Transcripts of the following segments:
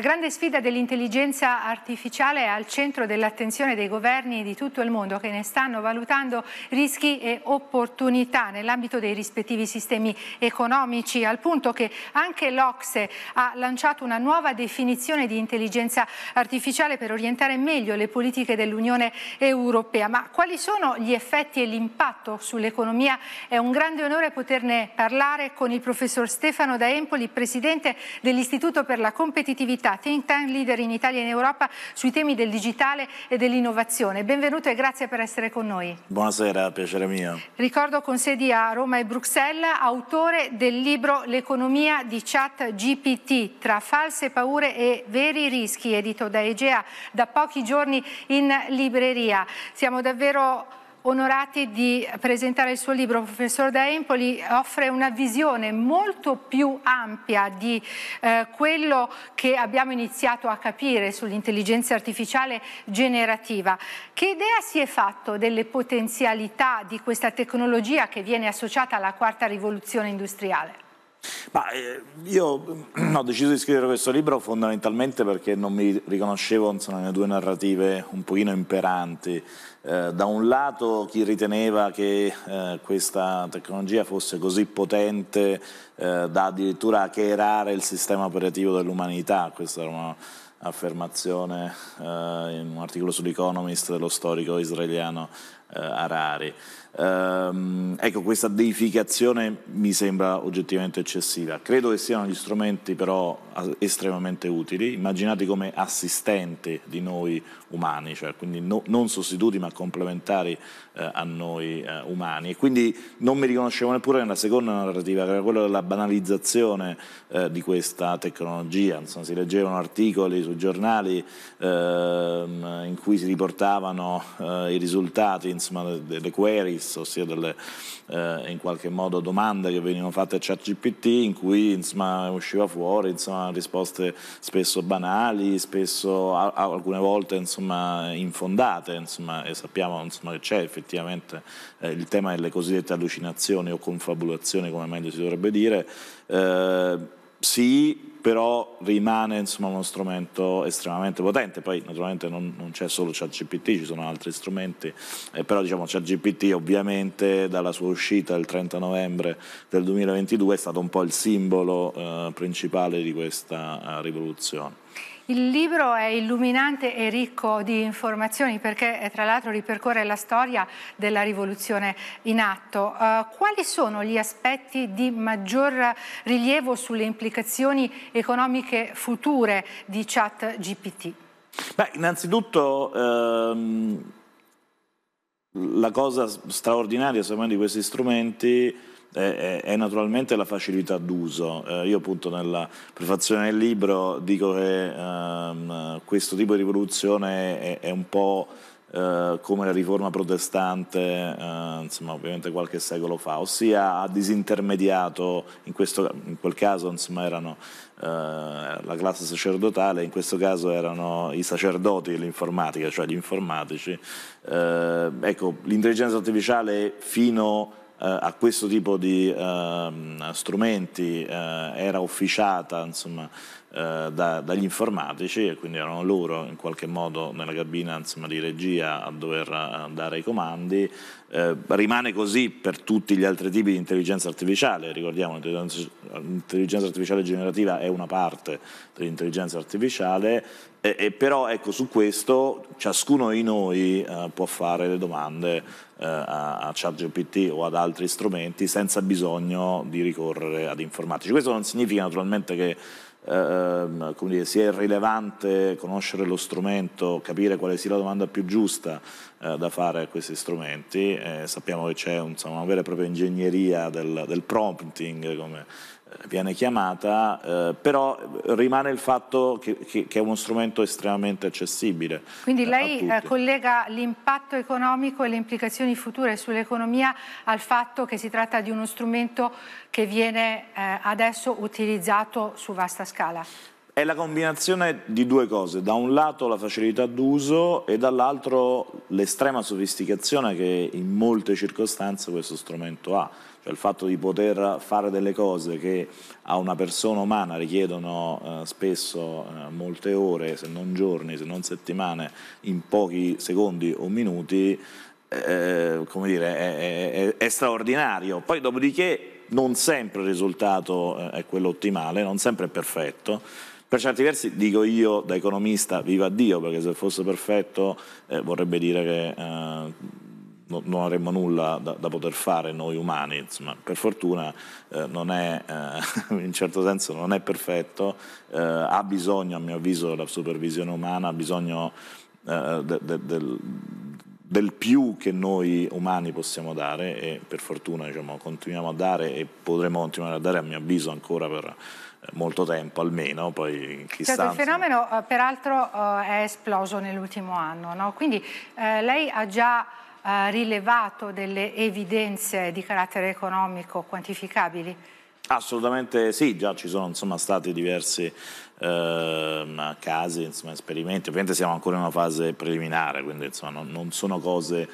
La grande sfida dell'intelligenza artificiale è al centro dell'attenzione dei governi di tutto il mondo che ne stanno valutando rischi e opportunità nell'ambito dei rispettivi sistemi economici, al punto che anche l'Ocse ha lanciato una nuova definizione di intelligenza artificiale per orientare meglio le politiche dell'Unione Europea. Ma quali sono gli effetti e l'impatto sull'economia? È un grande onore poterne parlare con il professor Stefano Daempoli, presidente dell'Istituto per la competitività Città, think tank leader in Italia e in Europa sui temi del digitale e dell'innovazione. Benvenuto e grazie per essere con noi. Buonasera, piacere mio. Ricordo con sedi a Roma e Bruxelles, autore del libro L'economia di chat GPT, tra false paure e veri rischi, edito da Egea da pochi giorni in libreria. Siamo davvero onorati di presentare il suo libro. Il professor Da Empoli offre una visione molto più ampia di eh, quello che abbiamo iniziato a capire sull'intelligenza artificiale generativa. Che idea si è fatto delle potenzialità di questa tecnologia che viene associata alla quarta rivoluzione industriale? Ma, eh, io ho deciso di scrivere questo libro fondamentalmente perché non mi riconoscevo insomma, nelle due narrative un pochino imperanti. Eh, da un lato chi riteneva che eh, questa tecnologia fosse così potente eh, da addirittura hackerare il sistema operativo dell'umanità, questa era una affermazione eh, in un articolo sull'Economist dello storico israeliano eh, Harari. Ehm, ecco, questa deificazione mi sembra oggettivamente eccessiva. Credo che siano gli strumenti però estremamente utili, immaginati come assistenti di noi umani, cioè quindi no, non sostituti ma complementari eh, a noi eh, umani. E quindi non mi riconoscevo neppure nella seconda narrativa, che era quella della banalizzazione eh, di questa tecnologia. Insomma, si leggevano articoli sui giornali ehm, in cui si riportavano eh, i risultati insomma, delle query stesso, ossia delle eh, in qualche modo domande che venivano fatte a ChatGPT in cui insomma, usciva fuori insomma, risposte spesso banali, spesso a, a, alcune volte insomma, infondate insomma, e sappiamo insomma, che c'è effettivamente eh, il tema delle cosiddette allucinazioni o confabulazioni come meglio si dovrebbe dire. Eh, sì, però rimane insomma, uno strumento estremamente potente, poi naturalmente non, non c'è solo ChatGPT, ci sono altri strumenti, eh, però diciamo ChatGPT ovviamente dalla sua uscita il 30 novembre del 2022 è stato un po' il simbolo eh, principale di questa eh, rivoluzione. Il libro è illuminante e ricco di informazioni perché eh, tra l'altro ripercorre la storia della rivoluzione in atto. Eh, quali sono gli aspetti di maggior rilievo sulle implicazioni economiche future di ChatGPT? Beh, innanzitutto ehm, la cosa straordinaria me, di questi strumenti è, è naturalmente la facilità d'uso. Eh, io appunto nella prefazione del libro dico che ehm, questo tipo di rivoluzione è, è un po' eh, come la riforma protestante, eh, insomma, ovviamente qualche secolo fa, ossia ha disintermediato, in, questo, in quel caso insomma, erano eh, la classe sacerdotale, in questo caso erano i sacerdoti dell'informatica, cioè gli informatici. Eh, ecco, l'intelligenza artificiale fino a eh, a questo tipo di ehm, strumenti eh, era officiata insomma, eh, da, dagli informatici e quindi erano loro in qualche modo nella cabina insomma, di regia a dover eh, dare i comandi. Eh, rimane così per tutti gli altri tipi di intelligenza artificiale, ricordiamo l'intelligenza artificiale generativa è una parte dell'intelligenza artificiale, e, e però ecco, su questo ciascuno di noi eh, può fare le domande eh, a, a ChatGPT o ad altri strumenti senza bisogno di ricorrere ad informatici. Questo non significa naturalmente che Ehm, come dire, sia rilevante conoscere lo strumento, capire quale sia la domanda più giusta eh, da fare a questi strumenti. Eh, sappiamo che c'è una vera e propria ingegneria del, del prompting, come viene chiamata, eh, però rimane il fatto che, che, che, è uno strumento estremamente accessibile. Quindi eh, lei eh, collega l'impatto economico e le implicazioni future sull'economia al fatto che si tratta di uno strumento che viene eh, adesso utilizzato su vasta scala? È la combinazione di due cose, da un lato la facilità d'uso e dall'altro l'estrema sofisticazione che in molte circostanze questo strumento ha il fatto di poter fare delle cose che a una persona umana richiedono eh, spesso eh, molte ore, se non giorni, se non settimane, in pochi secondi o minuti, eh, come dire, è, è, è straordinario. Poi dopodiché non sempre il risultato eh, è quello ottimale, non sempre è perfetto. Per certi versi, dico io da economista, viva Dio, perché se fosse perfetto eh, vorrebbe dire che eh, no, non avremmo nulla da, da, poter fare noi umani, insomma, per fortuna eh, non è, eh, in certo senso non è perfetto, eh, ha bisogno a mio avviso della supervisione umana, ha bisogno eh, de, de, del, del più che noi umani possiamo dare e per fortuna diciamo, continuiamo a dare e potremo continuare a dare a mio avviso ancora per eh, molto tempo almeno, poi chissà. Certo, il fenomeno eh, peraltro è esploso nell'ultimo anno, no? quindi eh, lei ha già rilevato delle evidenze di carattere economico quantificabili? Assolutamente sì, già ci sono insomma, stati diversi eh, casi, insomma, esperimenti, ovviamente siamo ancora in una fase preliminare, quindi insomma, non, non, sono cose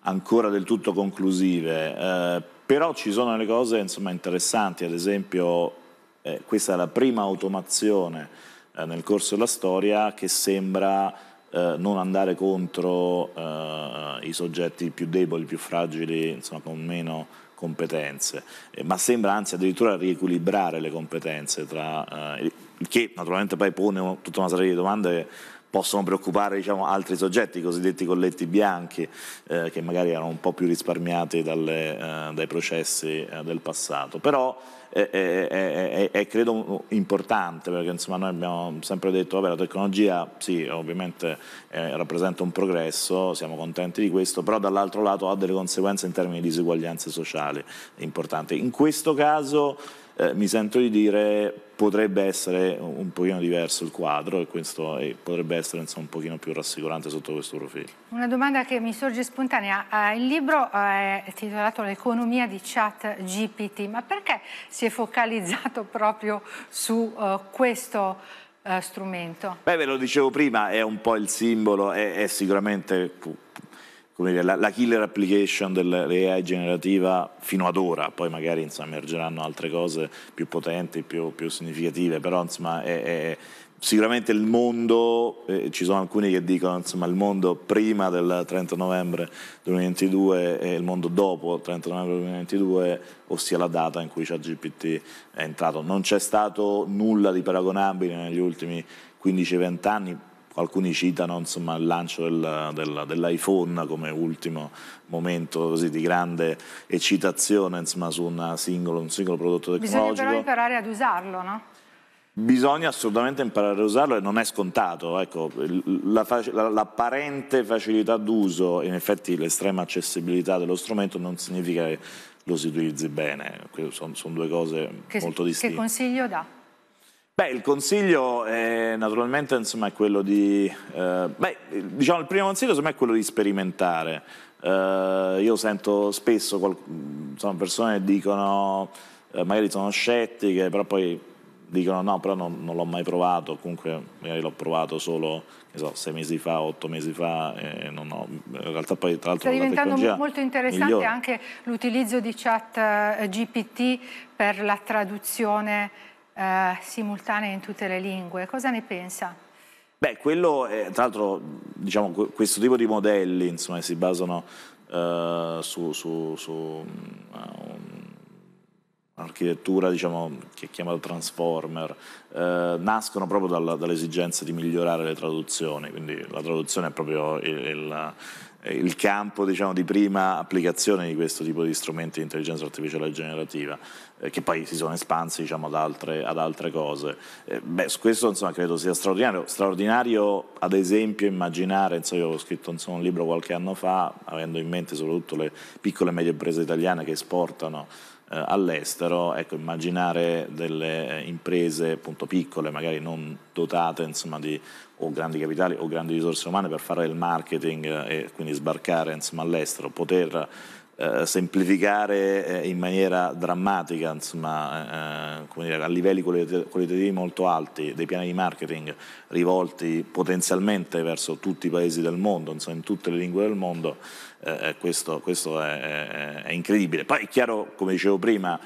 ancora del tutto conclusive, eh, però ci sono delle cose interessanti, ad esempio eh, questa è la prima automazione eh, nel corso della storia che sembra eh, non andare contro eh, i soggetti più deboli, più fragili, insomma, con meno competenze, eh, ma sembra anzi addirittura riequilibrare le competenze tra, eh, che naturalmente poi pone tutta una serie di domande possono preoccupare diciamo, altri soggetti, i cosiddetti colletti bianchi, eh, che magari erano un po' più risparmiati dalle, eh, dai processi eh, del passato. Però è, eh, eh, eh, credo importante perché insomma, noi abbiamo sempre detto che la tecnologia sì, ovviamente rappresenta un progresso, siamo contenti di questo, però dall'altro lato ha delle conseguenze in termini di diseguaglianze sociali importanti. In questo caso eh, mi sento di dire potrebbe essere un pochino diverso il quadro e questo e potrebbe essere insomma, un pochino più rassicurante sotto questo profilo. Una domanda che mi sorge spontanea, eh, il libro è titolato L'economia di chat GPT, ma perché si è focalizzato proprio su eh, questo eh, strumento? Beh, ve lo dicevo prima, è un po' il simbolo, è, è sicuramente come dire, la, la, killer application dell'AI generativa fino ad ora, poi magari insomma, emergeranno altre cose più potenti, più, più significative, però insomma è, è sicuramente il mondo, eh, ci sono alcuni che dicono insomma il mondo prima del 30 novembre 2022 e il mondo dopo il 30 novembre 2022, ossia la data in cui ChatGPT è entrato. Non c'è stato nulla di paragonabile negli ultimi 15-20 anni, alcuni citano insomma, il lancio del, del, dell'iPhone come ultimo momento così, di grande eccitazione insomma, su singolo, un singolo prodotto tecnologico. Bisogna però imparare ad usarlo, no? Bisogna assolutamente imparare a usarlo e non è scontato. Ecco, l'apparente facilità d'uso e in effetti l'estrema accessibilità dello strumento non significa che lo si utilizzi bene. Ecco, sono, sono due cose che, molto distinte. Che consiglio dà? Beh, il consiglio è, eh, naturalmente insomma, è quello di... Eh, beh, diciamo, il primo consiglio insomma, è quello di sperimentare. Eh, io sento spesso qual, insomma, persone che dicono, eh, magari sono scettiche, però poi dicono no, però non, non l'ho mai provato, comunque magari l'ho provato solo so, sei mesi fa, otto mesi fa, e non ho, in realtà poi tra l'altro... Sta diventando molto interessante migliore. anche l'utilizzo di chat eh, GPT per la traduzione eh, simultanee in tutte le lingue. Cosa ne pensa? Beh, quello è, tra l'altro, diciamo, questo tipo di modelli insomma, si basano Uh, su, su, su uh, un'architettura diciamo, che è chiamata transformer, eh, nascono proprio dalla, dall'esigenza di migliorare le traduzioni, quindi la traduzione è proprio il, il, eh, il campo diciamo, di prima applicazione di questo tipo di strumenti di intelligenza artificiale generativa, eh, che poi si sono espansi diciamo, ad, altre, ad, altre, cose. Eh, beh, su questo insomma, credo sia straordinario. Straordinario, ad esempio, immaginare, insomma, io ho scritto insomma, un libro qualche anno fa, avendo in mente soprattutto le piccole e medie imprese italiane che esportano eh, all'estero, ecco, immaginare delle eh, imprese appunto, piccole, magari non dotate insomma, di o grandi capitali o grandi risorse umane per fare il marketing eh, e quindi sbarcare insomma, all'estero, poter eh, semplificare eh, in maniera drammatica, insomma, eh, eh dire, a livelli qualitativi molto alti, dei piani di marketing rivolti potenzialmente verso tutti i paesi del mondo, insomma, in tutte le lingue del mondo, eh, questo, questo è, è, incredibile. Poi è chiaro, come dicevo prima,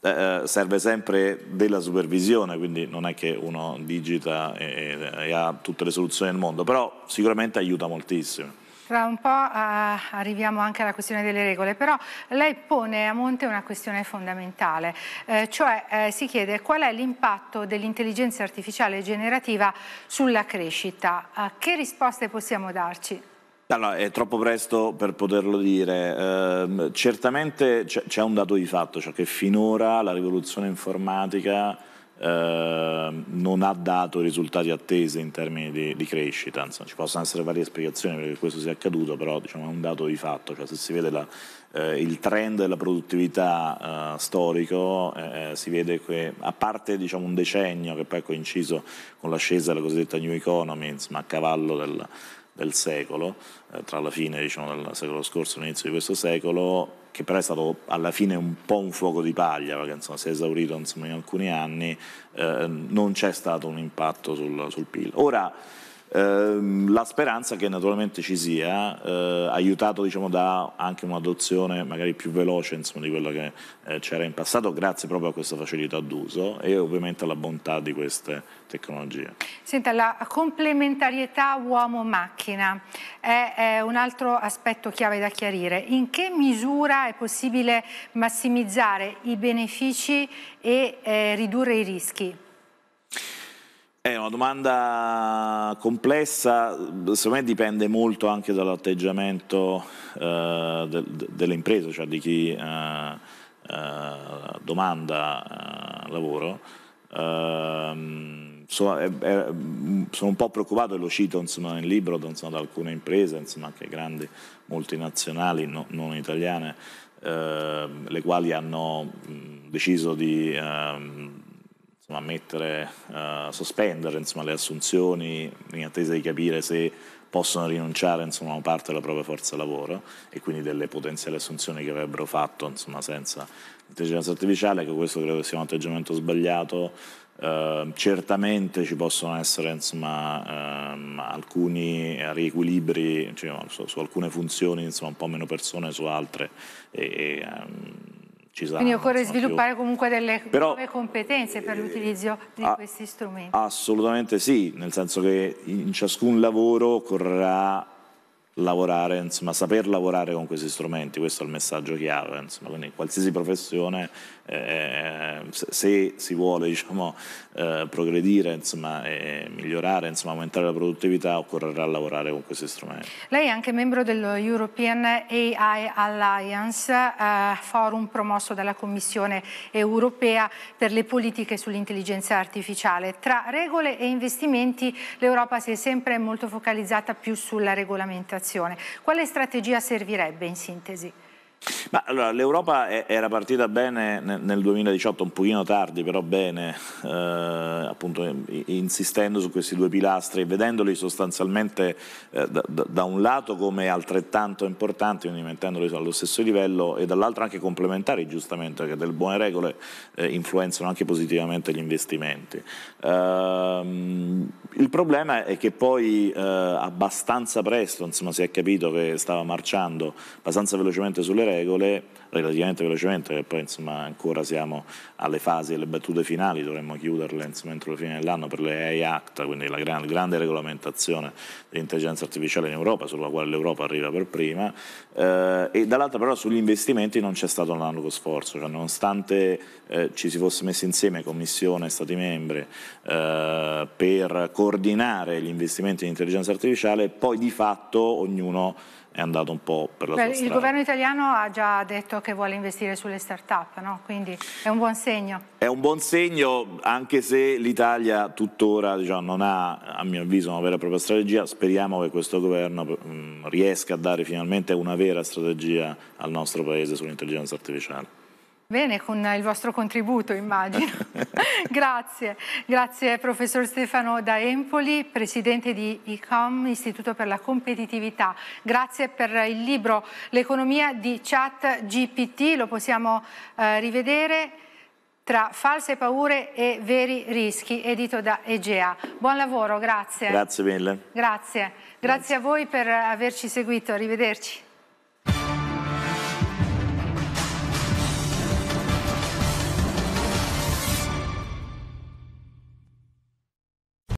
serve sempre della supervisione, quindi non è che uno digita e, e ha tutte le soluzioni del mondo, però sicuramente aiuta moltissimo. Tra un po' eh, arriviamo anche alla questione delle regole, però lei pone a monte una questione fondamentale, eh, cioè eh, si chiede qual è l'impatto dell'intelligenza artificiale generativa sulla crescita. Ah, che risposte possiamo darci? Allora, è troppo presto per poterlo dire. Ehm, certamente c'è un dato di fatto, cioè che finora la rivoluzione informatica Ehm, non ha dato risultati attesi in termini di, di crescita. Insomma, ci possono essere varie spiegazioni perché questo sia accaduto, però diciamo, è un dato di fatto. Cioè, se si vede la, eh, il trend della produttività eh, storico, eh, eh, si vede che a parte diciamo, un decennio che poi ha coinciso con l'ascesa della cosiddetta New Economy, insomma, a cavallo del del secolo, eh, tra la fine diciamo, del secolo scorso e l'inizio di questo secolo, che però è stato alla fine un po' un fuoco di paglia, perché insomma, si è esaurito insomma, in alcuni anni, eh, non c'è stato un impatto sul, sul PIL. Ora, Ehm, la speranza che naturalmente ci sia, eh, aiutato diciamo, da anche un'adozione magari più veloce insomma, di quella che eh, c'era in passato, grazie proprio a questa facilità d'uso e ovviamente alla bontà di queste tecnologie. Senta, la complementarietà uomo-macchina è, è un altro aspetto chiave da chiarire. In che misura è possibile massimizzare i benefici e eh, ridurre i rischi? È una domanda complessa, secondo me dipende molto anche dall'atteggiamento eh, de, delle imprese, cioè di chi eh, eh, domanda eh, lavoro. Ehm, sono, è, è, sono, un po' preoccupato e lo cito insomma, nel libro insomma, da alcune imprese, insomma, anche grandi multinazionali no, non italiane, ehm, le quali hanno mh, deciso di ehm, insomma, mettere, uh, sospendere insomma, le assunzioni in attesa di capire se possono rinunciare insomma, a una parte della propria forza lavoro e quindi delle potenziali assunzioni che avrebbero fatto insomma, senza l'intelligenza artificiale, che questo credo sia un atteggiamento sbagliato. Uh, certamente ci possono essere insomma, um, alcuni riequilibri cioè, su, su, alcune funzioni, insomma, un po' meno persone su altre. E, um, ci saranno. Quindi occorre sviluppare più. comunque delle Però, nuove competenze per l'utilizzo di a, questi strumenti. Assolutamente sì, nel senso che in ciascun lavoro occorrerà lavorare, insomma, saper lavorare con questi strumenti, questo è il messaggio chiave, insomma, quindi qualsiasi professione, eh, se si vuole diciamo, eh, progredire, insomma, e migliorare, insomma, aumentare la produttività, occorrerà lavorare con questi strumenti. Lei è anche membro dello European AI Alliance, eh, forum promosso dalla Commissione europea per le politiche sull'intelligenza artificiale. Tra regole e investimenti l'Europa si è sempre molto focalizzata più sulla regolamentazione situazione. Quale strategia servirebbe in sintesi? Ma allora, l'Europa era partita bene nel 2018, un pochino tardi, però bene, eh, appunto insistendo su questi due pilastri, e vedendoli sostanzialmente eh, da, da, un lato come altrettanto importanti, quindi mettendoli allo stesso livello, e dall'altro anche complementari, giustamente, perché delle buone regole eh, influenzano anche positivamente gli investimenti. Ehm, il problema è che poi eh, abbastanza presto, insomma, si è capito che stava marciando abbastanza velocemente sulle regole, regole relativamente velocemente, perché poi insomma, ancora siamo alle fasi, delle battute finali, dovremmo chiuderle insomma, entro la fine dell'anno per le AI Act, quindi la gran, grande regolamentazione dell'intelligenza artificiale in Europa, sulla quale l'Europa arriva per prima, eh, e dall'altra però sugli investimenti non c'è stato un analogo sforzo, cioè, nonostante eh, ci si fosse messi insieme Commissione e Stati membri eh, per coordinare gli investimenti in intelligenza artificiale, poi di fatto ognuno è andato un po' per la Beh, sua strada. Il governo italiano ha già detto che vuole investire sulle start-up, no? quindi è un buon segno. È un buon segno, anche se l'Italia tuttora diciamo, non ha, a mio avviso, una vera e propria strategia. Speriamo che questo governo mh, mm, riesca a dare finalmente una vera strategia al nostro Paese sull'intelligenza artificiale. Bene, con il vostro contributo immagino. grazie, grazie professor Stefano da Empoli, presidente di ICOM, Istituto per la Competitività. Grazie per il libro L'economia di chat GPT, lo possiamo eh, rivedere tra false paure e veri rischi, edito da Egea. Buon lavoro, grazie. Grazie mille. Grazie, grazie, grazie. a voi per averci seguito, arrivederci.